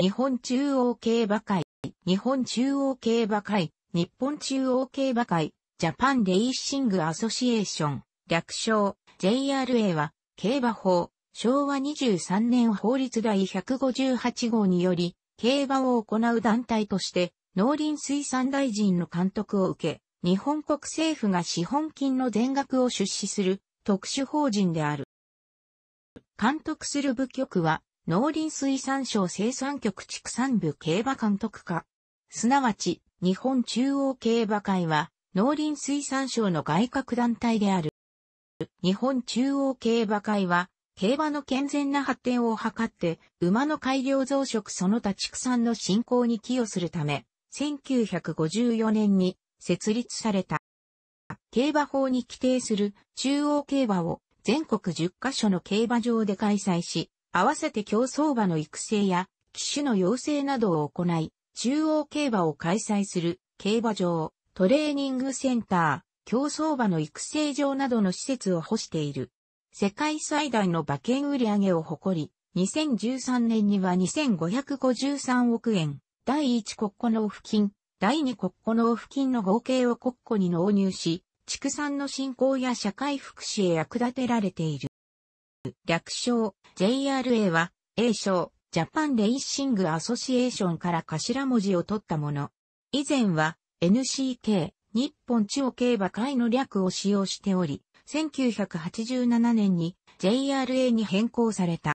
日本中央競馬会、日本中央競馬会、日本中央競馬会、ジャパンレイシングアソシエーション、略称 JRA は、競馬法、昭和23年法律第158号により、競馬を行う団体として、農林水産大臣の監督を受け、日本国政府が資本金の全額を出資する特殊法人である。監督する部局は農林水産省生産局畜産部競馬監督課。すなわち、日本中央競馬会は、農林水産省の外郭団体である。日本中央競馬会は、競馬の健全な発展を図って、馬の改良増殖その他畜産の振興に寄与するため、1954年に設立された。競馬法に規定する中央競馬を全国10カ所の競馬場で開催し、合わせて競走馬の育成や、騎手の養成などを行い、中央競馬を開催する、競馬場、トレーニングセンター、競走馬の育成場などの施設を保している。世界最大の馬券売上を誇り、2013年には2553億円、第1国庫納付金、第2国庫納付金の合計を国庫に納入し、畜産の振興や社会福祉へ役立てられている。略称 JRA は A 賞ジャパンレイシングアソシエーションから頭文字を取ったもの。以前は NCK 日本地方競馬会の略を使用しており、1987年に JRA に変更された。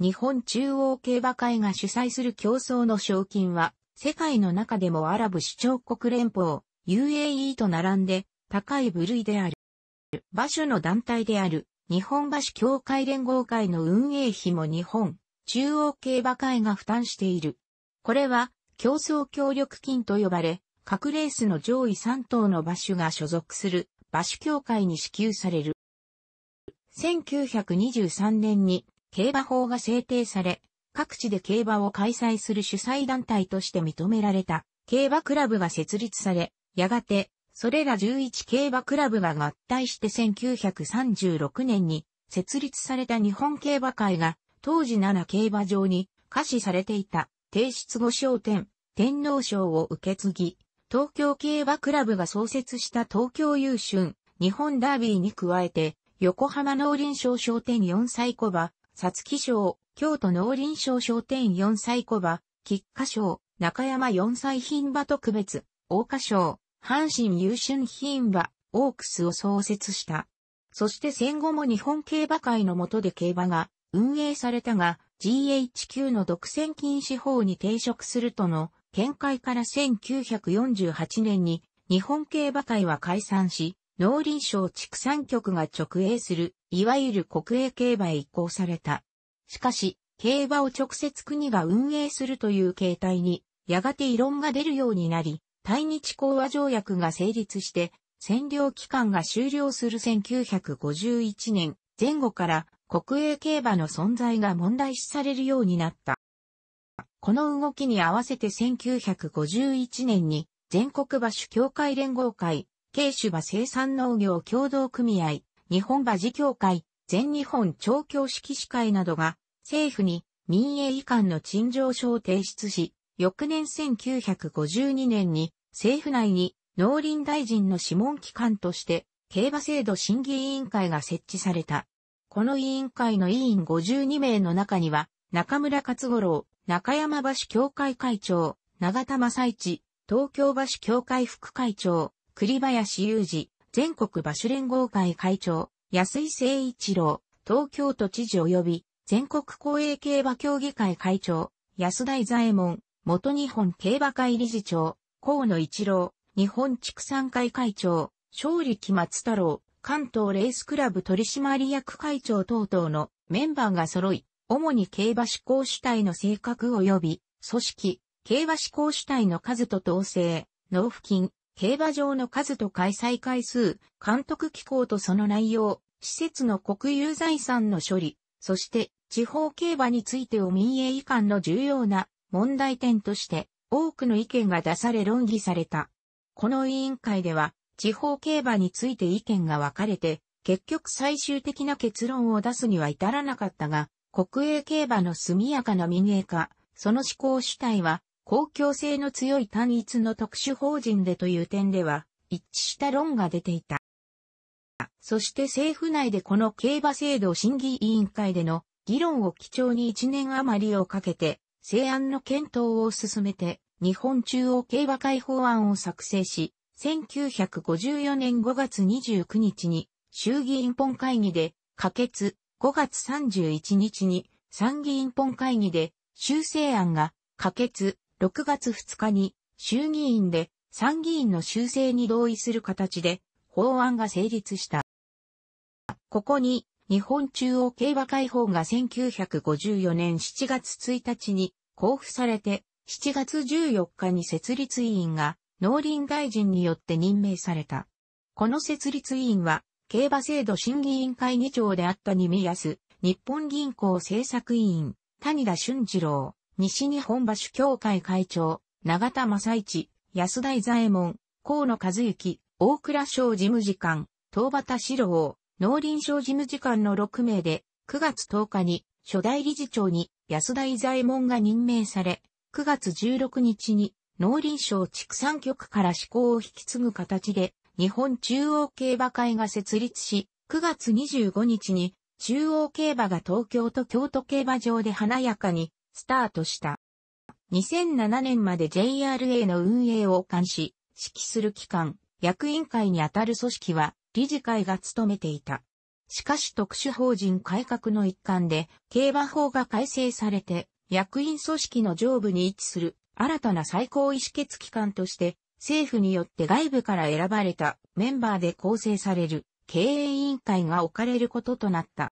日本中央競馬会が主催する競争の賞金は、世界の中でもアラブ首長国連邦 UAE と並んで高い部類である。馬所の団体である日本橋協会連合会の運営費も日本中央競馬会が負担している。これは競争協力金と呼ばれ、各レースの上位3頭の馬種が所属する馬主協会に支給される。1923年に競馬法が制定され、各地で競馬を開催する主催団体として認められた競馬クラブが設立され、やがてそれら11競馬クラブが合体して1936年に設立された日本競馬会が当時7競馬場に可視されていた提出後商店、天皇賞を受け継ぎ、東京競馬クラブが創設した東京優春、日本ダービーに加えて、横浜農林賞商店4歳小馬、さつき賞、京都農林賞商店4歳小馬、菊花賞、中山4歳品馬特別、大花賞、阪神優春品は、オークスを創設した。そして戦後も日本競馬会の下で競馬が運営されたが、GHQ の独占禁止法に抵触するとの見解から1948年に日本競馬会は解散し、農林省畜産局が直営する、いわゆる国営競馬へ移行された。しかし、競馬を直接国が運営するという形態に、やがて異論が出るようになり、対日講和条約が成立して、占領期間が終了する1951年前後から国営競馬の存在が問題視されるようになった。この動きに合わせて1951年に全国馬主協会連合会、軽種馬生産農業協同組合、日本馬事協会、全日本調教式士会などが政府に民営移管の陳情書を提出し、翌年1952年に政府内に農林大臣の諮問機関として、競馬制度審議委員会が設置された。この委員会の委員52名の中には、中村勝五郎、中山橋協会会長、長田正一、東京橋協会副会長、栗林雄二、全国馬連合会会長、安井誠一郎、東京都知事及び、全国公営競馬協議会会長、安田伊左衛門、元日本競馬会理事長、河野一郎、日本畜産会会長、勝利木松太郎、関東レースクラブ取締役会長等々のメンバーが揃い、主に競馬志向主体の性格及び、組織、競馬志向主体の数と統制、納付金、競馬場の数と開催回数、監督機構とその内容、施設の国有財産の処理、そして地方競馬についてを民営移管の重要な問題点として多くの意見が出され論議された。この委員会では、地方競馬について意見が分かれて、結局最終的な結論を出すには至らなかったが、国営競馬の速やかな民営化、その思考主体は、公共性の強い単一の特殊法人でという点では、一致した論が出ていた。そして政府内でこの競馬制度審議委員会での議論を基調に1年余りをかけて西安の検討を進めて、日本中央競馬会法案を作成し、1954年5月29日に衆議院本会議で可決、5月31日に参議院本会議で修正案が可決、6月2日に衆議院で参議院の修正に同意する形で法案が成立した。ここに日本中央競馬会法が1954年7月1日に交付されて、7月14日に設立委員が農林大臣によって任命された。この設立委員は、競馬制度審議委員会議長であった二宮康、日本銀行政策委員、谷田俊二郎、西日本馬主協会会長、永田正一、安田伊左衛門、河野和幸、大倉省事務次官、東畑志郎、農林省事務次官の6名で、9月10日に初代理事長に安田伊左衛門が任命され、9月16日に農林省畜産局から施行を引き継ぐ形で日本中央競馬会が設立し、9月25日に中央競馬が東京と京都競馬場で華やかにスタートした。2007年まで JRA の運営を監視、指揮する機関、役員会にあたる組織は理事会が務めていた。しかし特殊法人改革の一環で、競馬法が改正されて、役員組織の上部に位置する新たな最高意思決機関として、政府によって外部から選ばれたメンバーで構成される経営委員会が置かれることとなった。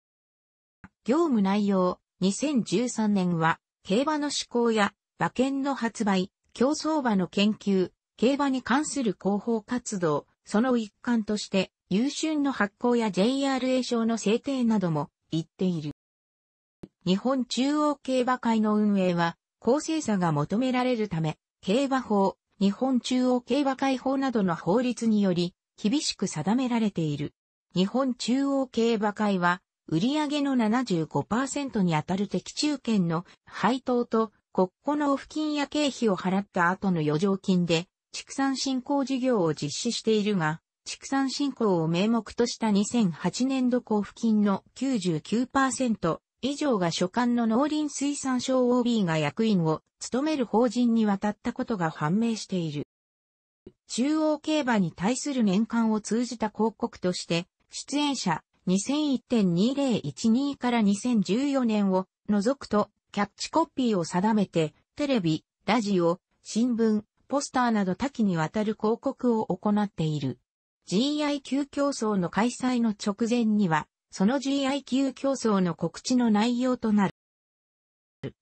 業務内容、2013年は、競馬の施行や馬券の発売、競走馬の研究、競馬に関する広報活動、その一環として、優春の発行や JRA 賞の制定なども言っている。日本中央競馬会の運営は、公正さが求められるため、競馬法、日本中央競馬会法などの法律により、厳しく定められている。日本中央競馬会は、売上の75%にあたる的中券の配当と国庫納付金や経費を払った後の余剰金で畜産振興事業を実施しているが、畜産振興を名目とした2008年度交付金の99%以上が所管の農林水産省 OB が役員を務める法人に渡ったことが判明している。中央競馬に対する年間を通じた広告として、出演者2001.2012から2014年を除くとキャッチコピーを定めて、テレビ、ラジオ、新聞、ポスターなど多岐にわたる広告を行っている。GI q 競争の開催の直前には、その GI q 競争の告知の内容となる。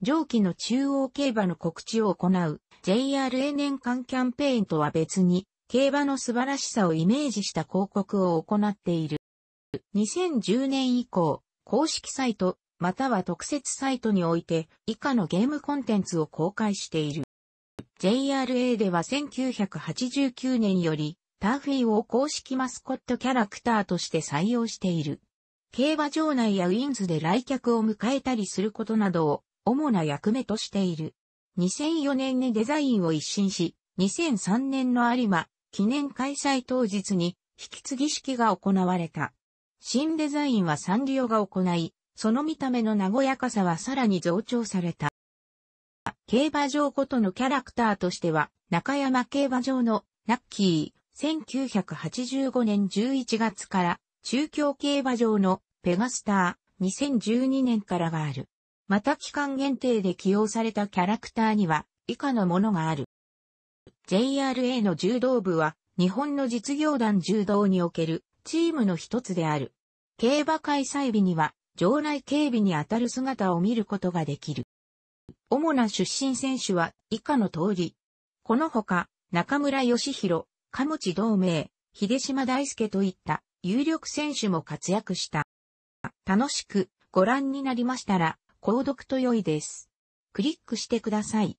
上記の中央競馬の告知を行う JRA 年間キャンペーンとは別に、競馬の素晴らしさをイメージした広告を行っている。2010年以降、公式サイト、または特設サイトにおいて、以下のゲームコンテンツを公開している。JRA では1989年より、ターフィーを公式マスコットキャラクターとして採用している。競馬場内やウィンズで来客を迎えたりすることなどを主な役目としている。2004年にデザインを一新し、2003年の有馬記念開催当日に引き継ぎ式が行われた。新デザインはサンリオが行い、その見た目の和やかさはさらに増長された。競馬場ごとのキャラクターとしては、中山競馬場のラッキー、1985年11月から中京競馬場のペガスター2012年からがある。また期間限定で起用されたキャラクターには以下のものがある。JRA の柔道部は日本の実業団柔道におけるチームの一つである。競馬開催日には場内警備に当たる姿を見ることができる。主な出身選手は以下の通り。このほか中村義弘、貨持同盟、秀島大輔といった有力選手も活躍した。楽しくご覧になりましたら、購読と良いです。クリックしてください。